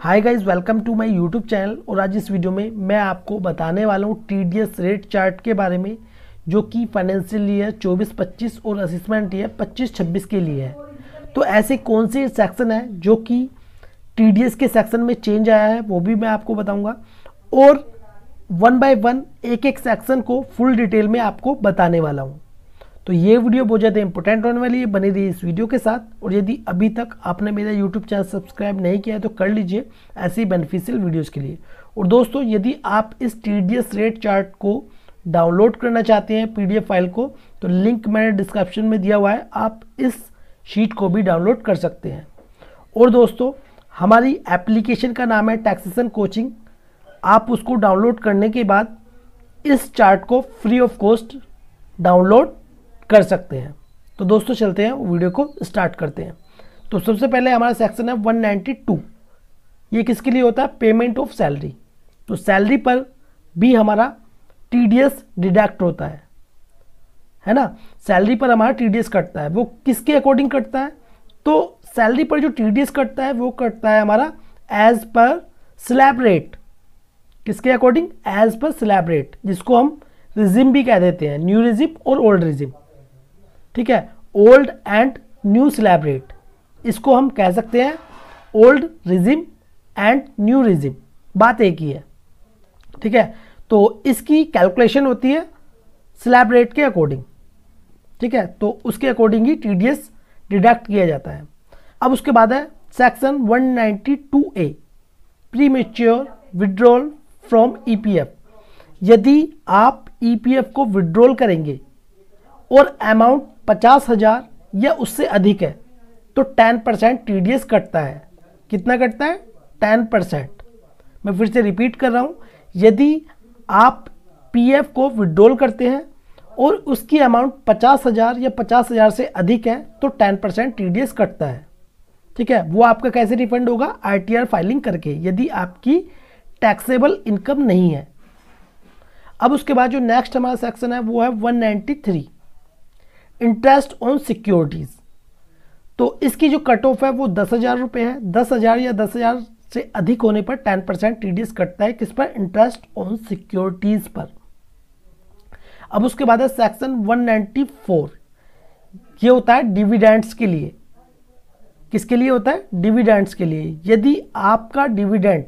hi guys welcome to my YouTube channel और आज इस वीडियो में मैं आपको बताने वाला हूँ टीडीएस रेट चार्ट के बारे में जो कि फाइनेंशियल ईयर 24-25 और असिस्मेंट ईयर 25-26 के लिए है तो ऐसे कौन से सेक्शन है जो कि टीडीएस के सेक्शन में चेंज आया है वो भी मैं आपको बताऊँगा और वन बाय वन एक एक सेक्शन को फुल डिटेल में आपको बताने वाला हूँ तो ये वीडियो बहुत ज़्यादा इंपॉर्टेंट होने वाली है बने रही इस वीडियो के साथ और यदि अभी तक आपने मेरा यूट्यूब चैनल सब्सक्राइब नहीं किया है तो कर लीजिए ऐसी बेनिफिशियल वीडियोज़ के लिए और दोस्तों यदि आप इस टी रेट चार्ट को डाउनलोड करना चाहते हैं पी फाइल को तो लिंक मैंने डिस्क्रिप्शन में दिया हुआ है आप इस शीट को भी डाउनलोड कर सकते हैं और दोस्तों हमारी एप्लीकेशन का नाम है टैक्सेशन कोचिंग आप उसको डाउनलोड करने के बाद इस चार्ट को फ्री ऑफ कॉस्ट डाउनलोड कर सकते हैं तो दोस्तों चलते हैं वीडियो को स्टार्ट करते हैं तो सबसे पहले हमारा सेक्शन है 192 ये किसके लिए होता है पेमेंट ऑफ सैलरी तो सैलरी पर भी हमारा टी डिडक्ट होता है है ना सैलरी पर हमारा टी कटता है वो किसके अकॉर्डिंग कटता है तो सैलरी पर जो टी कटता है वो कटता है हमारा एज पर स्लैब रेट किसके according as per slab rate जिसको हम रिजिम भी कह देते हैं न्यू रिजिम और ओल्ड रिजिम ठीक है ओल्ड एंड न्यू स्लैब इसको हम कह सकते हैं old regime and new regime बात एक ही है ठीक है तो इसकी कैलकुलेशन होती है स्लैब रेट के अकॉर्डिंग ठीक है तो उसके अकॉर्डिंग ही टी डिडक्ट किया जाता है अब उसके बाद है section 192 A premature withdrawal from EPF यदि आप ईपीएफ e को विड्रॉल करेंगे और अमाउंट पचास हज़ार या उससे अधिक है तो टेन परसेंट टी कटता है कितना कटता है टेन परसेंट मैं फिर से रिपीट कर रहा हूँ यदि आप पीएफ को विड्रॉल करते हैं और उसकी अमाउंट पचास हज़ार या पचास हज़ार से अधिक है तो टेन परसेंट टी कटता है ठीक है वो आपका कैसे रिफंड होगा आर फाइलिंग करके यदि आपकी टैक्सेबल इनकम नहीं है अब उसके बाद जो नेक्स्ट हमारा सेक्शन है वो है 193 इंटरेस्ट ऑन सिक्योरिटीज़ तो इसकी जो कट ऑफ है वो दस हज़ार रुपए है दस हज़ार या दस हज़ार से अधिक होने पर टेन परसेंट टी कटता है किस पर इंटरेस्ट ऑन सिक्योरिटीज़ पर अब उसके बाद है सेक्शन 194 ये होता है डिविडेंड्स के लिए किसके लिए होता है डिविडेंड्स के लिए यदि आपका डिविडेंड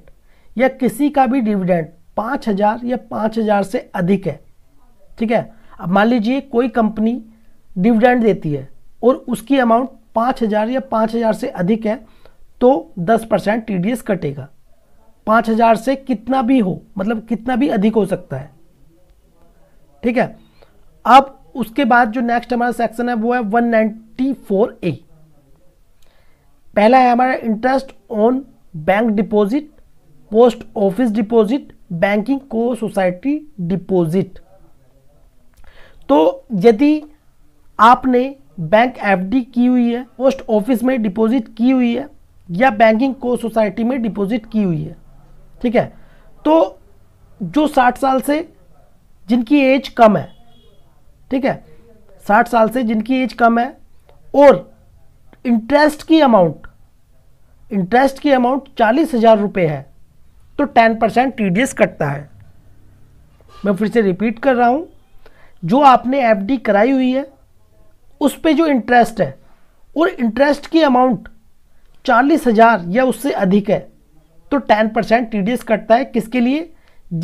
या किसी का भी डिविडेंड पाँच हज़ार या पाँच हज़ार से अधिक है ठीक है अब मान लीजिए कोई कंपनी डिविडेंड देती है और उसकी अमाउंट पाँच हज़ार या पाँच हज़ार से अधिक है तो दस परसेंट टी कटेगा पाँच हज़ार से कितना भी हो मतलब कितना भी अधिक हो सकता है ठीक है अब उसके बाद जो नेक्स्ट हमारा सेक्शन है वो है 194 ए पहला है हमारा interest on bank deposit post office deposit banking co society deposit तो यदि आपने बैंक एफडी की हुई है पोस्ट ऑफिस में डिपॉजिट की हुई है या बैंकिंग को सोसाइटी में डिपॉजिट की हुई है ठीक है तो जो 60 साल से जिनकी एज कम है ठीक है 60 साल से जिनकी एज कम है और इंटरेस्ट की अमाउंट इंटरेस्ट की अमाउंट चालीस हज़ार रुपये है तो टेन परसेंट टी कटता है मैं फिर से रिपीट कर रहा हूँ जो आपने एफडी कराई हुई है उस पर जो इंटरेस्ट है और इंटरेस्ट की अमाउंट चालीस हज़ार या उससे अधिक है तो टेन परसेंट टी कटता है किसके लिए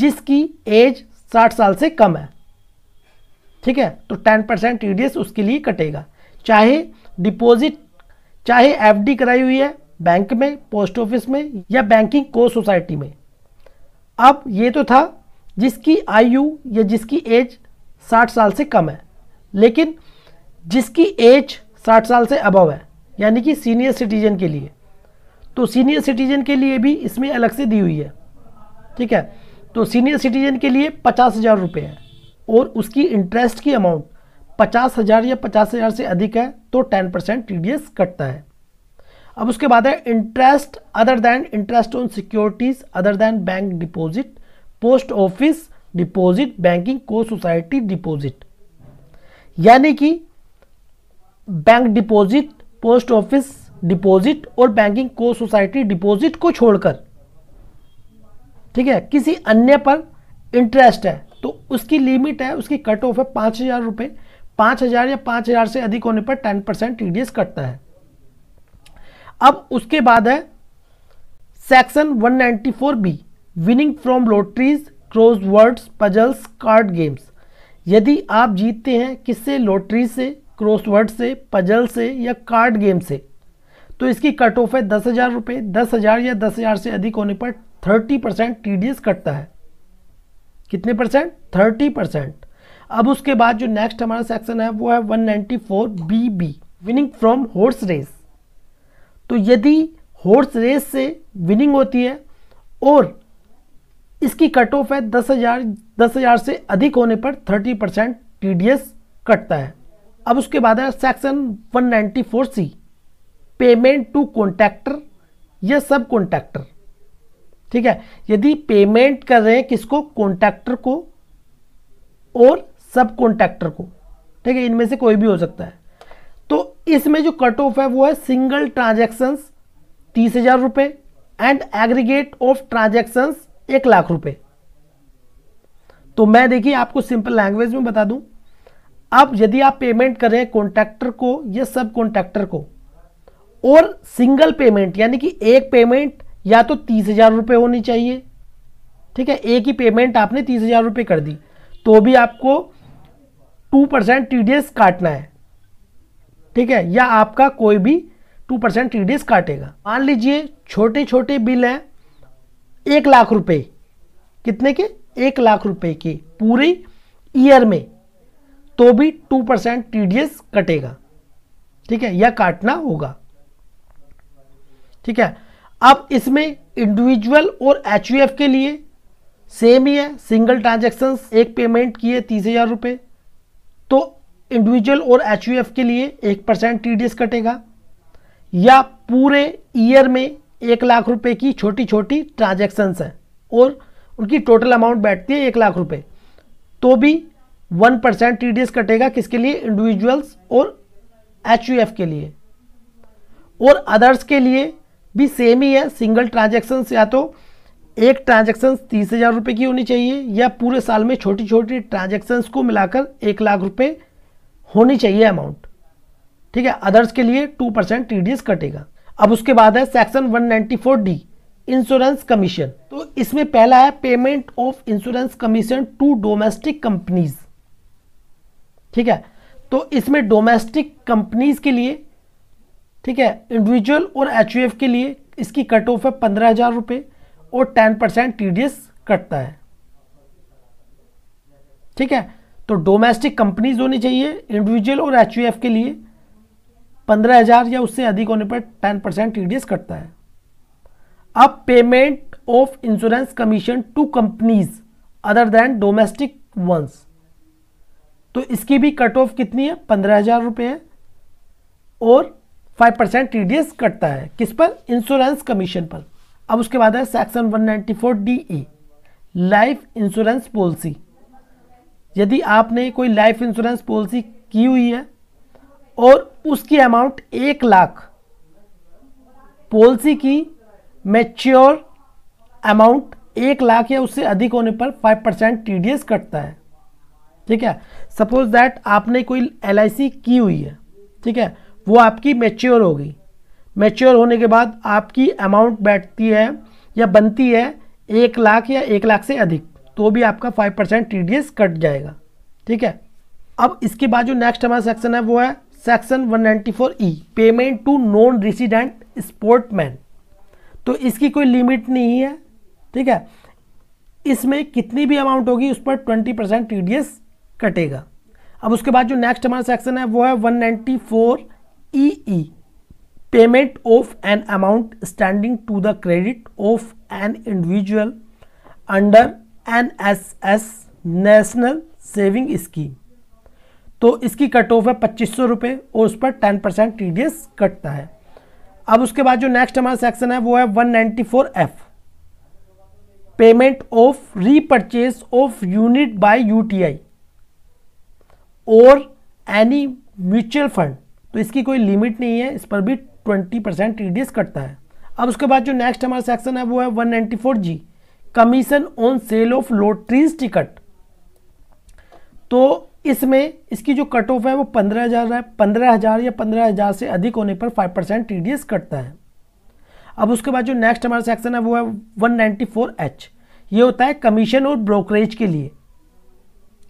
जिसकी एज साठ साल से कम है ठीक है तो टेन परसेंट टी उसके लिए कटेगा चाहे डिपॉजिट चाहे एफडी कराई हुई है बैंक में पोस्ट ऑफिस में या बैंकिंग को सोसाइटी में अब ये तो था जिसकी आयु या जिसकी एज साठ साल से कम है लेकिन जिसकी एज 60 साल से अबव है यानी कि सीनियर सिटीजन के लिए तो सीनियर सिटीजन के लिए भी इसमें अलग से दी हुई है ठीक है तो सीनियर सिटीजन के लिए पचास हज़ार रुपये है और उसकी इंटरेस्ट की अमाउंट पचास हज़ार या पचास हज़ार से अधिक है तो टेन परसेंट टी कटता है अब उसके बाद है interest other than interest on securities other than bank deposit post office deposit banking co society deposit यानी कि bank deposit post office deposit और बैंकिंग को सोसाइटी डिपॉजिट को छोड़कर ठीक है किसी अन्य पर इंटरेस्ट है तो उसकी लिमिट है उसकी कट ऑफ है पाँच हज़ार रुपये पाँच हज़ार या पाँच हज़ार से अधिक होने पर टेन परसेंट टी कटता है अब उसके बाद है section 194 B winning from lotteries crosswords puzzles card games यदि आप जीतते हैं किससे लॉटरी से क्रॉसवर्ड से पजल से या कार्ड गेम से तो इसकी कट ऑफ है दस हज़ार रुपये दस हज़ार या दस हज़ार से अधिक होने पर thirty percent T D S कटता है कितने परसेंट थर्टी परसेंट अब उसके बाद जो नेक्स्ट हमारा सेक्शन है वो है one ninety four B B winning from horse race तो यदि हॉर्स रेस से विनिंग होती है और इसकी कट ऑफ है दस हज़ार दस हज़ार से अधिक होने पर thirty percent T D S कटता है अब उसके बाद है section 194 C payment to contractor या सब कॉन्ट्रैक्टर ठीक है यदि पेमेंट कर रहे हैं किसको कॉन्ट्रैक्टर को और सब कॉन्ट्रैक्टर को ठीक है इनमें से कोई भी हो सकता है तो इसमें जो कट ऑफ है वो है सिंगल ट्रांजैक्शंस तीस हजार रुपये एंड एग्रीगेट ऑफ ट्रांजेक्शन्स एक लाख रुपए तो मैं देखिए आपको सिंपल लैंग्वेज में बता दूं अब यदि आप पेमेंट करें कॉन्ट्रैक्टर को या सब कॉन्ट्रैक्टर को और सिंगल पेमेंट यानी कि एक पेमेंट या तो तीस हज़ार रुपये होनी चाहिए ठीक है एक ही पेमेंट आपने तीस हज़ार रुपये कर दी तो भी आपको टू परसेंट टी काटना है ठीक है या आपका कोई भी टू परसेंट टी काटेगा मान लीजिए छोटे छोटे बिल हैं एक लाख रुपये कितने के एक लाख रुपये के पूरे ईयर में तो भी टू परसेंट टीडीएस कटेगा ठीक है या काटना होगा ठीक है अब इसमें इंडिविजुअल और एच के लिए सेम ही है सिंगल ट्रांजेक्शन एक पेमेंट की है तीस हजार रुपये तो इंडिविजुअल और एच के लिए एक परसेंट टी कटेगा या पूरे ईयर में एक लाख रुपए की छोटी छोटी ट्रांजेक्शन्स हैं और उनकी टोटल अमाउंट बैठती है एक लाख रुपए तो भी वन परसेंट टी कटेगा किसके लिए इंडिविजुअल्स और एच के लिए और अदर्स के लिए भी सेम ही है सिंगल ट्रांजेक्शन या तो एक ट्रांजेक्शन तीस हज़ार रुपये की होनी चाहिए या पूरे साल में छोटी छोटी ट्रांजेक्शन्स को मिलाकर एक लाख रुपये होनी चाहिए अमाउंट ठीक है अदर्स के लिए टू परसेंट टी कटेगा अब उसके बाद है सेक्शन 194 डी इंश्योरेंस कमीशन तो इसमें पहला है payment of insurance commission to domestic companies ठीक है तो इसमें डोमेस्टिक कंपनीज के लिए ठीक है इंडिविजुअल और एच के लिए इसकी कट ऑफ है पंद्रह हज़ार रुपये और टेन परसेंट टी कटता है ठीक है तो डोमेस्टिक कंपनीज होनी चाहिए इंडिविजुअल और एच के लिए पंद्रह हज़ार या उससे अधिक होने पर टेन परसेंट टी कटता है अब payment of insurance commission to companies other than domestic ones तो इसकी भी कट ऑफ कितनी है पंद्रह हज़ार रुपये है और five percent T D S कटता है किस पर इंश्योरेंस कमीशन पर अब उसके बाद है section one ninety four D E life insurance policy यदि आपने कोई लाइफ इंश्योरेंस पॉलिसी की हुई है और उसकी अमाउंट एक लाख पॉलिसी की मेच्योर अमाउंट एक लाख या उससे अधिक होने पर five percent T D S कटता है ठीक है सपोज दैट आपने कोई एल की हुई है ठीक है वो आपकी मेच्योर हो गई मेच्योर होने के बाद आपकी अमाउंट बैठती है या बनती है एक लाख या एक लाख से अधिक तो भी आपका फाइव परसेंट टी कट जाएगा ठीक है अब इसके बाद जो नेक्स्ट हमारा सेक्शन है वो है section 194 E payment to non resident sportsman तो इसकी कोई लिमिट नहीं है ठीक है इसमें कितनी भी अमाउंट होगी उस पर ट्वेंटी परसेंट टी कटेगा अब उसके बाद जो नेक्स्ट हमारा सेक्शन है वो है 194 ninety four E E payment of an amount standing to the credit of an individual under N S S national saving scheme तो इसकी कट ऑफ है पच्चीस सौ रुपये और उस पर ten percent T D S कटता है अब उसके बाद जो नेक्स्ट हमारा सेक्शन है वो है 194 F payment of repurchase of unit by UTI और एनी म्यूचुअल फंड तो इसकी कोई लिमिट नहीं है इस पर भी ट्वेंटी परसेंट टी कटता है अब उसके बाद जो नेक्स्ट हमारा सेक्शन है वो है one ninety four G commission on sale of lotteries ticket तो इसमें इसकी जो कट ऑफ है वो पंद्रह हज़ार है पंद्रह हज़ार या पंद्रह हज़ार से अधिक होने पर फाइव परसेंट टी कटता है अब उसके बाद जो नेक्स्ट हमारा सेक्शन है वो है वन नाइन्टी फोर एच ये होता है कमीशन और ब्रोकरेज के लिए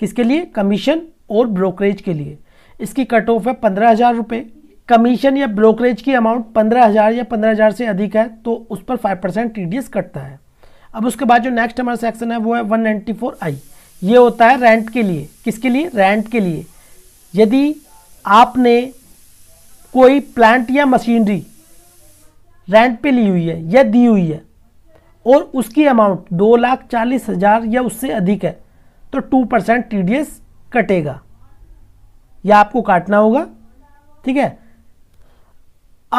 किसके लिए कमीशन और ब्रोकरेज के लिए इसकी कट ऑफ है पंद्रह हज़ार रुपये कमीशन या ब्रोकरेज की अमाउंट पंद्रह हज़ार या पंद्रह हज़ार से अधिक है तो उस पर five percent T D S कटता है अब उसके बाद जो नेक्स्ट हमारा सेक्शन है वो है वन नाइन्टी फोर आई ये होता है रेंट के लिए किसके लिए रेंट के लिए यदि आपने कोई प्लांट या मशीनरी रेंट पे ली हुई है या दी हुई है और उसकी अमाउंट दो लाख चालीस हज़ार या उससे अधिक है तो two percent T D S कटेगा या आपको काटना होगा ठीक है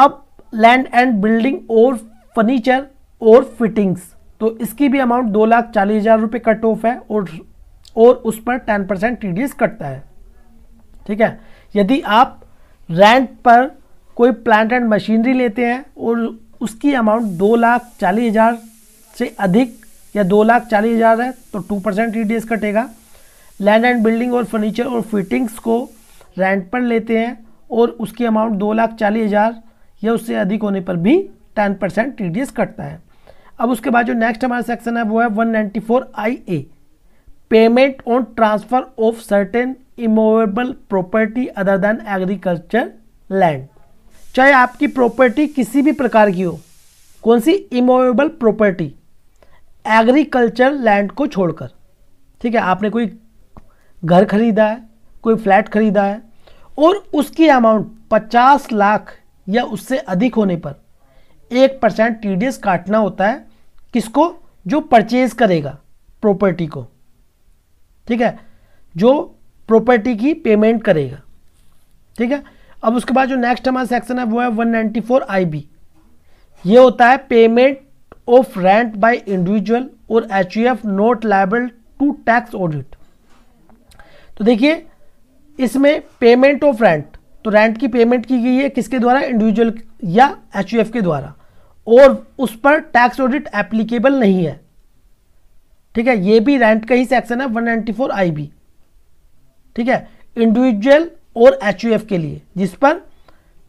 अब लैंड एंड बिल्डिंग और फर्नीचर और फिटिंग्स तो इसकी भी अमाउंट दो लाख चालीस हज़ार रुपये कट ऑफ है और और उस पर टेन परसेंट टी कटता है ठीक है यदि आप रेंट पर कोई प्लांट एंड मशीनरी लेते हैं और उसकी अमाउंट दो लाख चालीस हज़ार से अधिक या दो लाख चालीस हज़ार है तो टू परसेंट टी कटेगा लैंड एंड बिल्डिंग और फर्नीचर और फिटिंग्स को रेंट पर लेते हैं और उसकी अमाउंट दो लाख चालीस हज़ार या उससे अधिक होने पर भी टेन परसेंट टी कटता है अब उसके बाद जो नेक्स्ट हमारा सेक्शन है वो है one ninety four I A payment on transfer of certain immovable property other than agriculture land चाहे आपकी प्रॉपर्टी किसी भी प्रकार की हो कौन सी इमोवेबल प्रॉपर्टी एग्रीकल्चर लैंड को छोड़कर ठीक है आपने कोई घर खरीदा है कोई फ्लैट खरीदा है और उसकी अमाउंट 50 लाख या उससे अधिक होने पर एक परसेंट टी काटना होता है किसको जो परचेज करेगा प्रॉपर्टी को ठीक है जो प्रॉपर्टी की पेमेंट करेगा ठीक है अब उसके बाद जो नेक्स्ट हमारा सेक्शन है वो है 194 बी ये होता है payment of rent by individual और H not liable to tax audit तो देखिए इसमें पेमेंट ऑफ रेंट तो रेंट की पेमेंट की गई है किसके द्वारा इंडिविजुअल या एच के द्वारा और उस पर टैक्स ऑडिट एप्लीकेबल नहीं है ठीक है ये भी रेंट का ही सेक्शन है 194 आईबी ठीक है इंडिविजुअल और एच के लिए जिस पर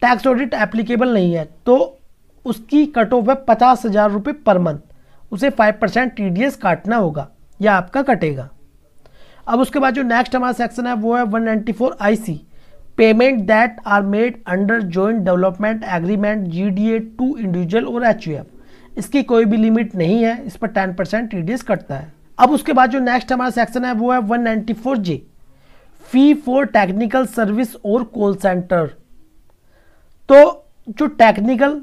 टैक्स ऑडिट एप्लीकेबल नहीं है तो उसकी कट ऑफ है पचास हज़ार रुपये पर मंथ उसे फाइव परसेंट टी काटना होगा या आपका कटेगा अब उसके बाद जो नेक्स्ट हमारा सेक्शन है वो है 194 IC payment that are made under joint development agreement G D A to individual और एच यू एफ इसकी कोई भी लिमिट नहीं है इस पर ten percent T D S कटता है अब उसके बाद जो नेक्स्ट हमारा सेक्शन है वो है one ninety four J fee for technical service और कॉल सेंटर तो जो टेक्निकल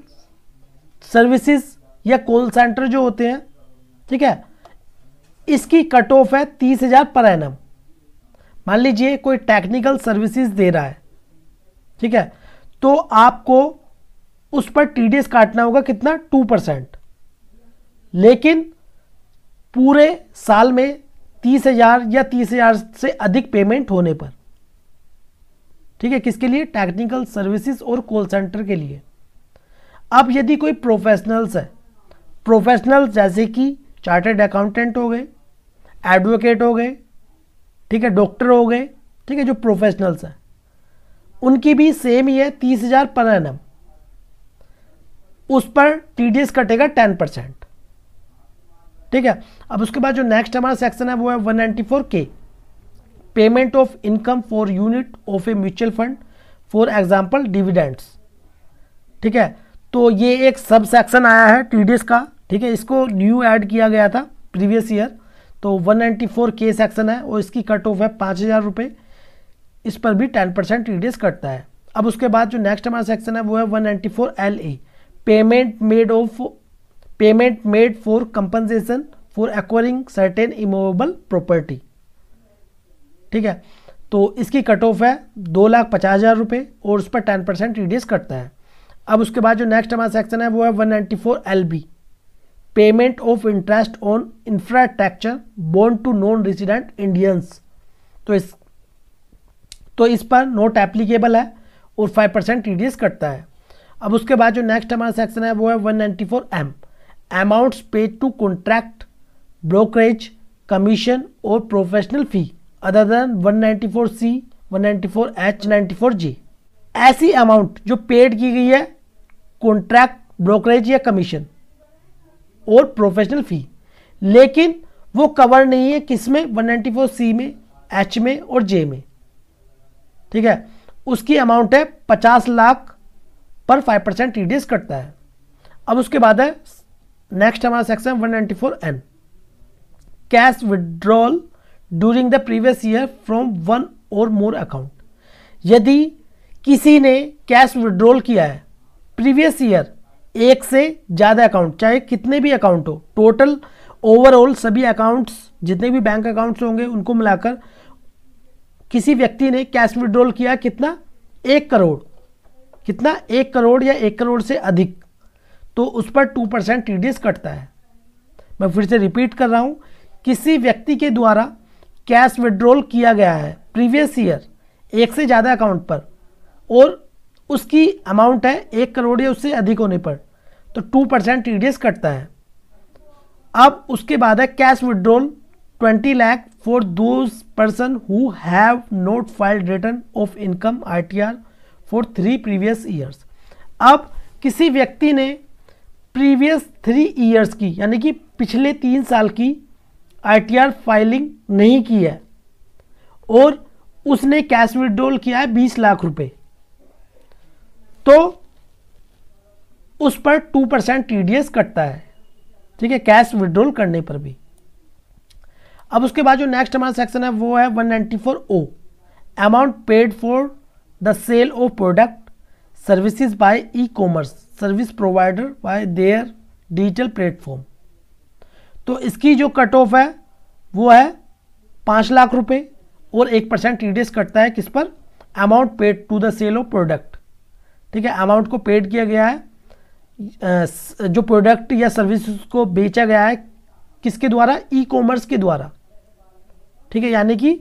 सर्विसेज या कॉल सेंटर जो होते हैं ठीक है इसकी कट ऑफ है तीस हज़ार पर एनम मान लीजिए कोई टेक्निकल सर्विसेज दे रहा है ठीक है तो आपको उस पर टीडीएस काटना होगा कितना टू परसेंट लेकिन पूरे साल में तीस हजार या तीस हजार से अधिक पेमेंट होने पर ठीक है किसके लिए टेक्निकल सर्विसेज और कॉल सेंटर के लिए अब यदि कोई प्रोफेशनल्स है प्रोफेशनल्स जैसे कि चार्टर्ड अकाउंटेंट हो गए एडवोकेट हो गए ठीक है डॉक्टर हो गए ठीक है जो प्रोफेशनल्स हैं उनकी भी सेम ही है तीस हज़ार पर एम उस पर टीडीएस कटेगा टेन परसेंट ठीक है अब उसके बाद जो नेक्स्ट हमारा सेक्शन है वो है one ninety four K payment of income for unit of a mutual fund for example dividends ठीक है तो ये एक सब सेक्शन आया है टीडीएस का ठीक है इसको न्यू ऐड किया गया था प्रीवियस ईयर तो 194 के सेक्शन है और इसकी कट ऑफ है पाँच हज़ार रुपये इस पर भी टेन परसेंट टी कटता है अब उसके बाद जो नेक्स्ट हमारा सेक्शन है वो है one ninety four L A payment made of payment made for compensation for acquiring certain immovable property ठीक है तो इसकी कट ऑफ है दो लाख पचास हज़ार रुपये और उस पर टेन परसेंट टी कटता है अब उसके बाद जो नेक्स्ट हमारा सेक्शन है वो है one ninety four L B payment of interest on infrastructure bond to non resident Indians तो इस तो इस पर नोट एप्लीकेबल है और फाइव परसेंट टी कटता है अब उसके बाद जो नेक्स्ट हमारा सेक्शन है वो है one ninety four M amounts paid to contract brokerage commission और professional fee other than one ninety four C one ninety four H ninety four G ऐसी अमाउंट जो पेड की गई है कॉन्ट्रैक्ट ब्रोकरेज या कमीशन और प्रोफेशनल फ़ी लेकिन वो कवर नहीं है किस में वन नाइन्टी फोर सी में एच में और जे में ठीक है उसकी अमाउंट है पचास लाख पर फाइव परसेंट टी डी कटता है अब उसके बाद है नेक्स्ट हमारा section one ninety four N cash withdrawal during the previous year from one और मोर अकाउंट यदि किसी ने कैश विड्रॉल किया है प्रीवियस ईयर एक से ज़्यादा अकाउंट चाहे कितने भी अकाउंट हो टोटल ओवरऑल सभी अकाउंट्स जितने भी बैंक अकाउंट्स होंगे उनको मिलाकर किसी व्यक्ति ने कैश विड्रॉल किया कितना एक करोड़ कितना एक करोड़ या एक करोड़ से अधिक तो उस पर टू परसेंट टी कटता है मैं फिर से रिपीट कर रहा हूँ किसी व्यक्ति के द्वारा कैश विड्रॉल किया गया है प्रीवियस ईयर एक से ज़्यादा अकाउंट पर और उसकी अमाउंट है एक करोड़ या उससे अधिक होने पर तो two percent T D S कटता है अब उसके बाद है cash withdrawal twenty lakh for those person who have not filed return of income or for three previous years अब किसी व्यक्ति ने प्रीवियस थ्री ईयर्स की यानी कि पिछले तीन साल की आई टी आर फाइलिंग नहीं की है और उसने कैश विदड्रोल किया है बीस लाख रुपए तो उस पर टू परसेंट टी कटता है ठीक है कैश विड्रॉल करने पर भी अब उसके बाद जो नेक्स्ट हमारा सेक्शन है वो है 194 O amount paid for the sale of product services by E commerce service provider by their digital platform तो इसकी जो कट ऑफ है वो है पाँच लाख रुपए और एक परसेंट टी कटता है किस पर amount paid to the sale of product ठीक है अमाउंट को पेड किया गया है जो प्रोडक्ट या सर्विस को बेचा गया है किसके द्वारा ई कॉमर्स के द्वारा ठीक है यानी कि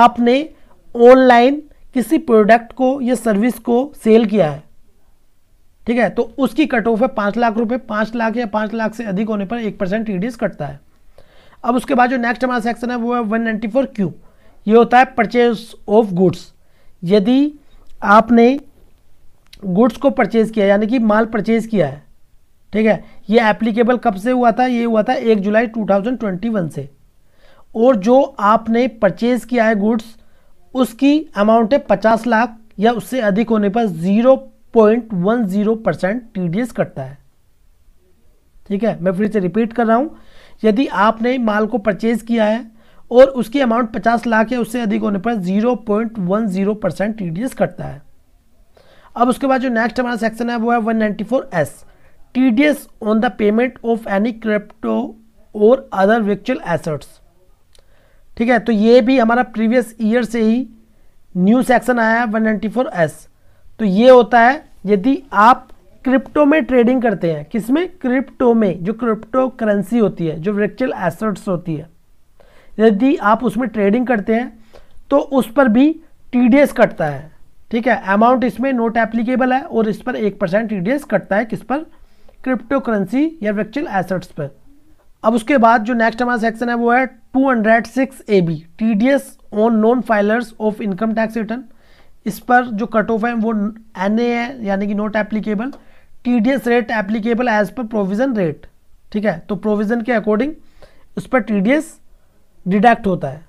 आपने ऑनलाइन किसी प्रोडक्ट को या सर्विस को सेल किया है ठीक है तो उसकी कट ऑफ है पाँच लाख रुपए पाँच लाख या पाँच लाख से अधिक होने पर एक परसेंट टी कटता है अब उसके बाद जो नेक्स्ट हमारा सेक्शन है वो है वन नाइन्टी फोर क्यू ये होता है परचेज ऑफ गुड्स यदि आपने गुड्स को परचेज़ किया यानी कि माल परचेज़ किया है ठीक है ये एप्लीकेबल कब से हुआ था ये हुआ था एक जुलाई 2021 से और जो आपने परचेज़ किया है गुड्स उसकी अमाउंट है पचास लाख या उससे अधिक होने पर zero point one zero percent T कटता है ठीक है मैं फिर से रिपीट कर रहा हूँ यदि आपने माल को परचेज़ किया है और उसकी अमाउंट पचास लाख या उससे अधिक होने पर zero point one zero percent T कटता है अब उसके बाद जो नेक्स्ट हमारा सेक्शन है वो है one ninety four S T D S on the payment of any crypto और अदर वर्चुअल एसेट्स ठीक है तो ये भी हमारा प्रीवियस ईयर से ही न्यू सेक्शन आया है वन नाइन्टी फोर एस तो ये होता है यदि आप क्रिप्टो में ट्रेडिंग करते हैं किसमें क्रिप्टो में जो क्रिप्टो करेंसी होती है जो वर्चुअल एसेट्स होती है यदि आप उसमें ट्रेडिंग करते हैं तो उस पर भी टी कटता है ठीक है अमाउंट इसमें नोट एप्लीकेबल है और इस पर एक परसेंट टी कटता है किस पर क्रिप्टो करेंसी या वर्चुअल एसेट्स पर अब उसके बाद जो नेक्स्ट हमारा सेक्शन है वो है 206 hundred six A B T D S on non filers of income tax return इस पर जो कट ऑफ है वो एन ए है यानी कि not applicable T D S rate applicable as per provision rate ठीक है तो प्रोविज़न के अकॉर्डिंग उस पर टी डी एस डिडक्ट होता है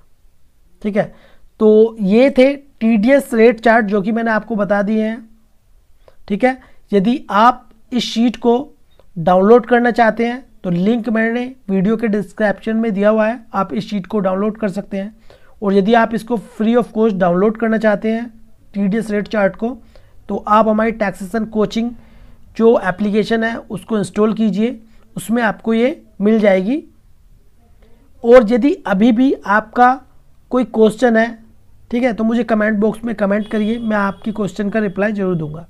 ठीक है तो ये थे T D S rate chart जो कि मैंने आपको बता दिए हैं ठीक है यदि आप इस शीट को डाउनलोड करना चाहते हैं तो लिंक मैंने वीडियो के डिस्क्रिप्शन में दिया हुआ है आप इस शीट को डाउनलोड कर सकते हैं और यदि आप इसको फ्री ऑफ कॉस्ट डाउनलोड करना चाहते हैं T D S rate chart को तो आप हमारी टैक्सेशन कोचिंग जो एप्लीकेशन है उसको इंस्टॉल कीजिए उसमें आपको ये मिल जाएगी और यदि अभी भी आपका कोई क्वेश्चन है ठीक है तो मुझे कमेंट बॉक्स में कमेंट करिए मैं आपकी क्वेश्चन का रिप्लाई जरूर दूंगा